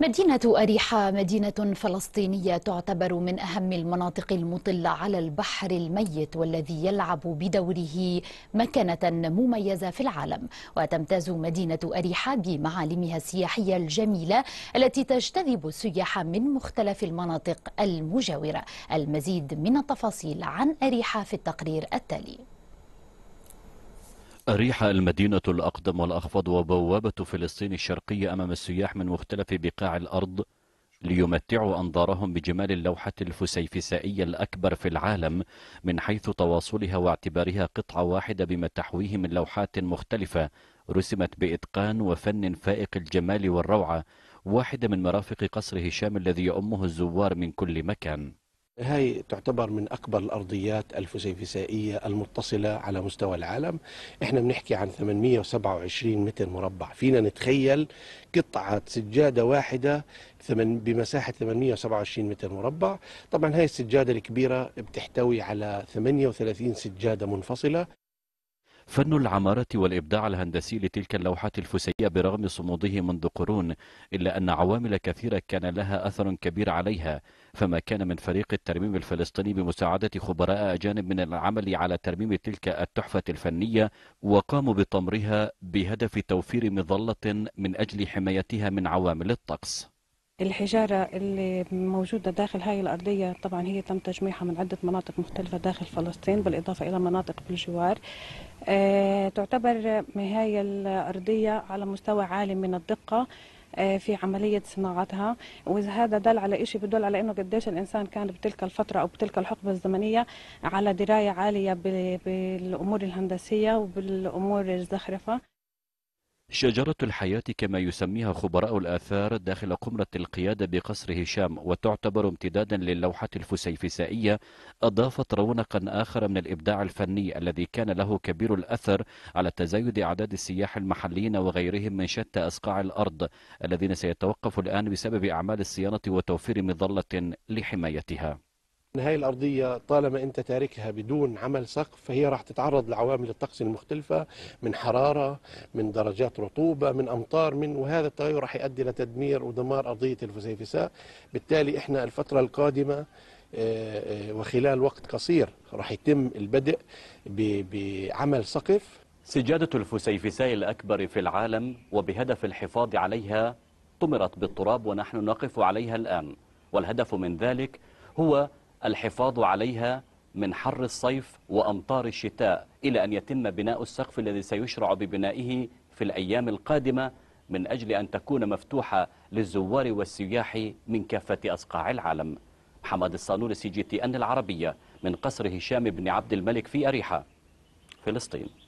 مدينة أريحة مدينة فلسطينية تعتبر من أهم المناطق المطلة على البحر الميت والذي يلعب بدوره مكانة مميزة في العالم وتمتاز مدينة أريحة بمعالمها السياحية الجميلة التي تجتذب السياح من مختلف المناطق المجاورة المزيد من التفاصيل عن أريحة في التقرير التالي أريح المدينة الأقدم والأخفض وبوابة فلسطين الشرقية أمام السياح من مختلف بقاع الأرض ليمتعوا أنظارهم بجمال اللوحة الفسيفسائية الأكبر في العالم من حيث تواصلها واعتبارها قطعة واحدة بما تحويه من لوحات مختلفة رسمت بإتقان وفن فائق الجمال والروعة واحدة من مرافق قصر هشام الذي يؤمه الزوار من كل مكان هاي تعتبر من أكبر الأرضيات الفسيفسائية المتصلة على مستوى العالم إحنا بنحكي عن 827 متر مربع فينا نتخيل قطعة سجادة واحدة بمساحة 827 متر مربع طبعا هاي السجادة الكبيرة بتحتوي على 38 سجادة منفصلة فن العمارة والإبداع الهندسي لتلك اللوحات الفسية برغم صموده منذ قرون إلا أن عوامل كثيرة كان لها أثر كبير عليها فما كان من فريق الترميم الفلسطيني بمساعدة خبراء أجانب من العمل على ترميم تلك التحفة الفنية وقاموا بطمرها بهدف توفير مظلة من أجل حمايتها من عوامل الطقس الحجارة اللي موجودة داخل هاي الأرضية طبعا هي تم تجميعها من عدة مناطق مختلفة داخل فلسطين بالإضافة إلى مناطق بالجوار آه، تعتبر هاي الأرضية على مستوى عالي من الدقة آه، في عملية صناعتها وإذا هذا دل على شيء بدل على أنه قديش الإنسان كان بتلك الفترة أو بتلك الحقبة الزمنية على دراية عالية بالأمور الهندسية وبالأمور الزخرفة شجرة الحياة كما يسميها خبراء الآثار داخل قمرة القيادة بقصر هشام وتعتبر امتدادا للوحة الفسيفسائية أضافت رونقا آخر من الإبداع الفني الذي كان له كبير الأثر على تزايد أعداد السياح المحليين وغيرهم من شتى أصقاع الأرض الذين سيتوقف الآن بسبب أعمال الصيانة وتوفير مظلة لحمايتها هاي الأرضية طالما أنت تاركها بدون عمل سقف فهي راح تتعرض لعوامل الطقس المختلفة من حرارة من درجات رطوبة من أمطار من وهذا التغير راح يؤدي لتدمير ودمار أرضية الفسيفساء بالتالي إحنا الفترة القادمة آه، آه، وخلال وقت قصير راح يتم البدء بعمل سقف سجادة الفسيفساء الأكبر في العالم وبهدف الحفاظ عليها طمرت بالتراب ونحن نقف عليها الآن والهدف من ذلك هو الحفاظ عليها من حر الصيف وأمطار الشتاء إلى أن يتم بناء السقف الذي سيشرع ببنائه في الأيام القادمة من أجل أن تكون مفتوحة للزوار والسياح من كافة أصقاع العالم محمد الصانون سي جي تي أن العربية من قصر هشام بن عبد الملك في أريحة فلسطين